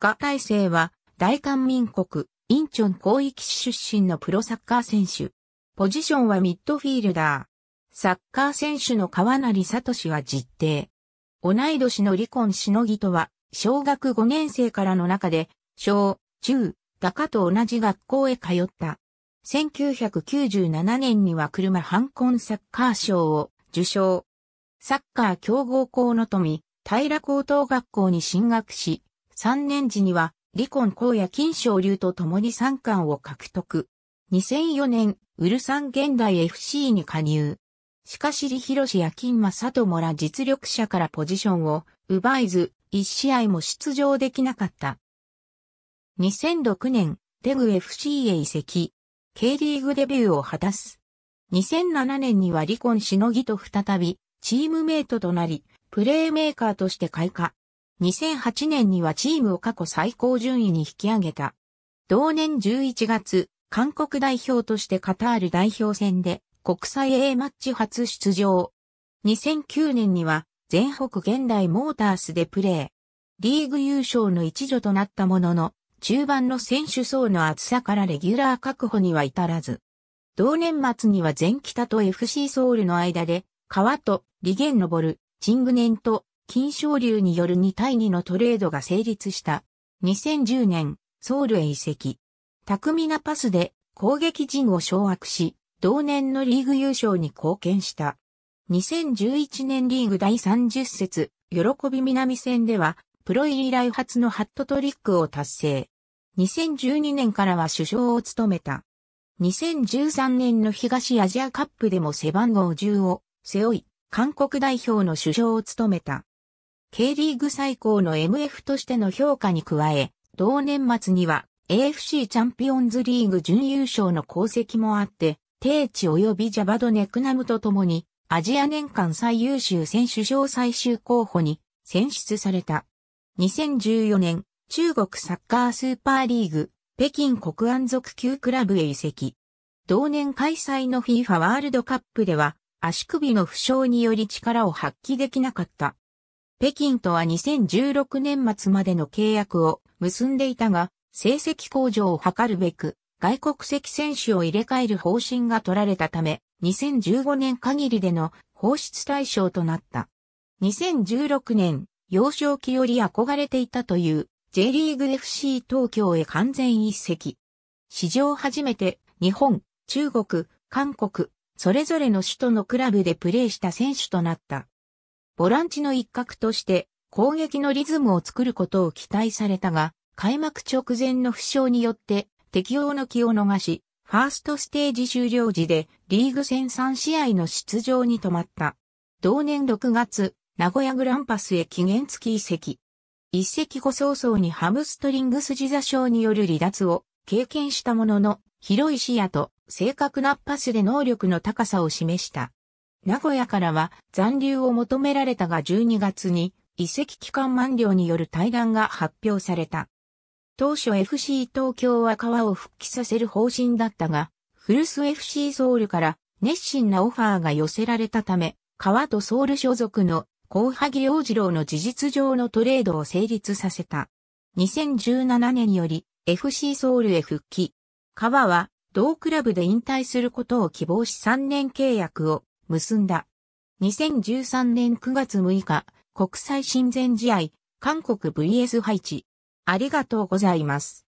賀大成は、大韓民国、インチョン広域市出身のプロサッカー選手。ポジションはミッドフィールダー。サッカー選手の川成里氏は実定。同い年の離婚しのぎとは、小学5年生からの中で、小、中、高と同じ学校へ通った。1997年には車ハンサッカー賞を受賞。サッカー強豪校の富、平高等学校に進学し、3年時には、離婚公野金賞流と共に3冠を獲得。2004年、ウルサン現代 FC に加入。しかし李博や金正智ら実力者からポジションを奪えず、一試合も出場できなかった。2006年、テグ FC へ移籍。K リーグデビューを果たす。2007年には離婚しのぎと再び、チームメイトとなり、プレーメーカーとして開花。2008年にはチームを過去最高順位に引き上げた。同年11月、韓国代表としてカタール代表戦で国際 A マッチ初出場。2009年には全北現代モータースでプレー。リーグ優勝の一助となったものの、中盤の選手層の厚さからレギュラー確保には至らず。同年末には全北と FC ソウルの間で、川とリゲンボル、チングネント、金賞流による2対2のトレードが成立した。2010年、ソウルへ移籍。巧みなパスで攻撃陣を掌握し、同年のリーグ優勝に貢献した。2011年リーグ第30節、喜び南戦では、プロ入り来初のハットトリックを達成。2012年からは首相を務めた。2013年の東アジアカップでも背番号10を背負い、韓国代表の首相を務めた。K リーグ最高の MF としての評価に加え、同年末には AFC チャンピオンズリーグ準優勝の功績もあって、定地及びジャバドネクナムと共に、アジア年間最優秀選手賞最終候補に選出された。2014年、中国サッカースーパーリーグ、北京国安族級クラブへ移籍。同年開催の FIFA ワールドカップでは、足首の負傷により力を発揮できなかった。北京とは2016年末までの契約を結んでいたが、成績向上を図るべく、外国籍選手を入れ替える方針が取られたため、2015年限りでの放出対象となった。2016年、幼少期より憧れていたという J リーグ FC 東京へ完全一席。史上初めて日本、中国、韓国、それぞれの首都のクラブでプレーした選手となった。ボランチの一角として攻撃のリズムを作ることを期待されたが、開幕直前の負傷によって適応の気を逃し、ファーストステージ終了時でリーグ戦3試合の出場に止まった。同年6月、名古屋グランパスへ期限付き移籍。一席後早々にハムストリングス座症による離脱を経験したものの、広い視野と正確なパスで能力の高さを示した。名古屋からは残留を求められたが12月に移籍期間満了による対談が発表された。当初 FC 東京は川を復帰させる方針だったが、古巣 FC ソウルから熱心なオファーが寄せられたため、川とソウル所属の高萩洋次郎の事実上のトレードを成立させた。2017年より FC ソウルへ復帰。川は同クラブで引退することを希望し3年契約を結んだ。2013年9月6日、国際親善試合、韓国 VS ハイチ。ありがとうございます。